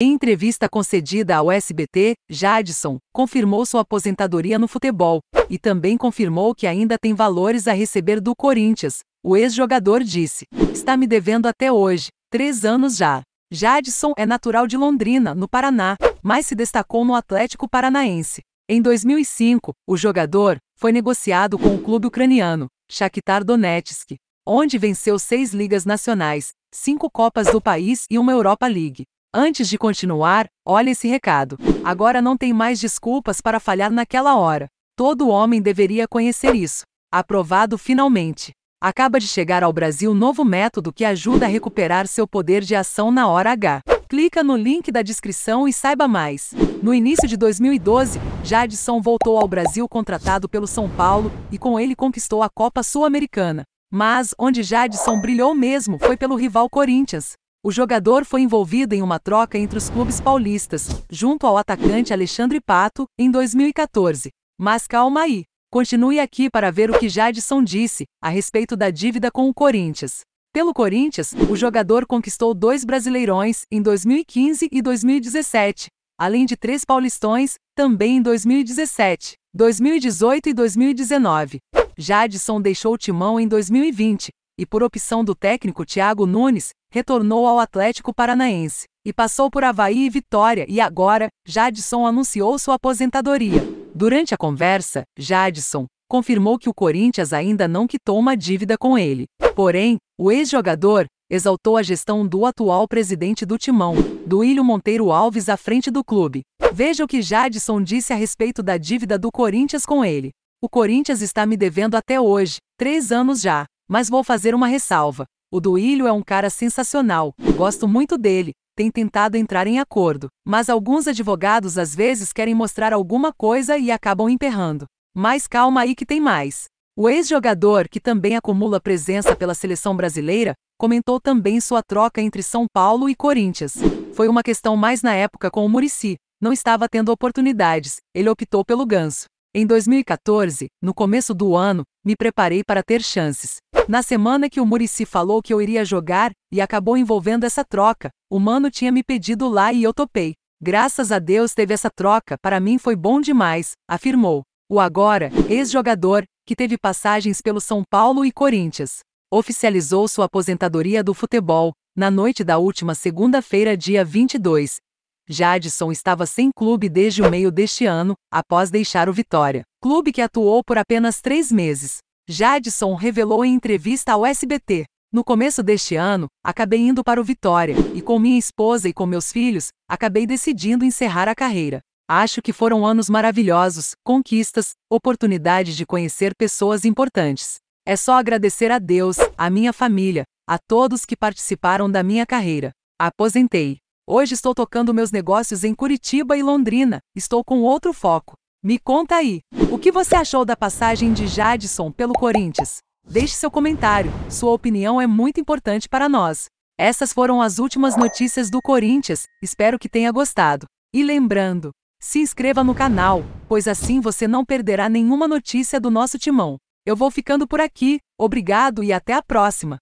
Em entrevista concedida ao SBT, Jadson confirmou sua aposentadoria no futebol e também confirmou que ainda tem valores a receber do Corinthians. O ex-jogador disse: Está me devendo até hoje, três anos já. Jadson é natural de Londrina, no Paraná, mas se destacou no Atlético Paranaense. Em 2005, o jogador foi negociado com o clube ucraniano, Shakhtar Donetsk, onde venceu seis ligas nacionais, cinco Copas do país e uma Europa League. Antes de continuar, olhe esse recado. Agora não tem mais desculpas para falhar naquela hora. Todo homem deveria conhecer isso. Aprovado finalmente. Acaba de chegar ao Brasil novo método que ajuda a recuperar seu poder de ação na hora H. Clica no link da descrição e saiba mais. No início de 2012, Jadson voltou ao Brasil contratado pelo São Paulo e com ele conquistou a Copa Sul-Americana. Mas onde Jadson brilhou mesmo foi pelo rival Corinthians. O jogador foi envolvido em uma troca entre os clubes paulistas, junto ao atacante Alexandre Pato, em 2014. Mas calma aí. Continue aqui para ver o que Jadson disse a respeito da dívida com o Corinthians. Pelo Corinthians, o jogador conquistou dois Brasileirões em 2015 e 2017, além de três Paulistões, também em 2017, 2018 e 2019. Jadson deixou o timão em 2020, e por opção do técnico Thiago Nunes, retornou ao Atlético Paranaense e passou por Havaí e Vitória e agora Jadson anunciou sua aposentadoria. Durante a conversa, Jadson confirmou que o Corinthians ainda não quitou uma dívida com ele. Porém, o ex-jogador exaltou a gestão do atual presidente do Timão, Duílio Monteiro Alves, à frente do clube. Veja o que Jadson disse a respeito da dívida do Corinthians com ele. O Corinthians está me devendo até hoje, três anos já. Mas vou fazer uma ressalva. O Duílio é um cara sensacional, gosto muito dele, tem tentado entrar em acordo, mas alguns advogados às vezes querem mostrar alguma coisa e acabam emperrando. Mas calma aí que tem mais. O ex-jogador, que também acumula presença pela seleção brasileira, comentou também sua troca entre São Paulo e Corinthians. Foi uma questão mais na época com o Murici, não estava tendo oportunidades, ele optou pelo ganso. Em 2014, no começo do ano, me preparei para ter chances. Na semana que o Murici falou que eu iria jogar, e acabou envolvendo essa troca, o mano tinha me pedido lá e eu topei. Graças a Deus teve essa troca, para mim foi bom demais, afirmou. O agora, ex-jogador, que teve passagens pelo São Paulo e Corinthians, oficializou sua aposentadoria do futebol, na noite da última segunda-feira, dia 22. Jadson estava sem clube desde o meio deste ano, após deixar o Vitória, clube que atuou por apenas três meses. Jadson revelou em entrevista ao SBT. No começo deste ano, acabei indo para o Vitória, e com minha esposa e com meus filhos, acabei decidindo encerrar a carreira. Acho que foram anos maravilhosos, conquistas, oportunidades de conhecer pessoas importantes. É só agradecer a Deus, a minha família, a todos que participaram da minha carreira. Aposentei. Hoje estou tocando meus negócios em Curitiba e Londrina, estou com outro foco. Me conta aí, o que você achou da passagem de Jadson pelo Corinthians? Deixe seu comentário, sua opinião é muito importante para nós. Essas foram as últimas notícias do Corinthians, espero que tenha gostado. E lembrando, se inscreva no canal, pois assim você não perderá nenhuma notícia do nosso timão. Eu vou ficando por aqui, obrigado e até a próxima!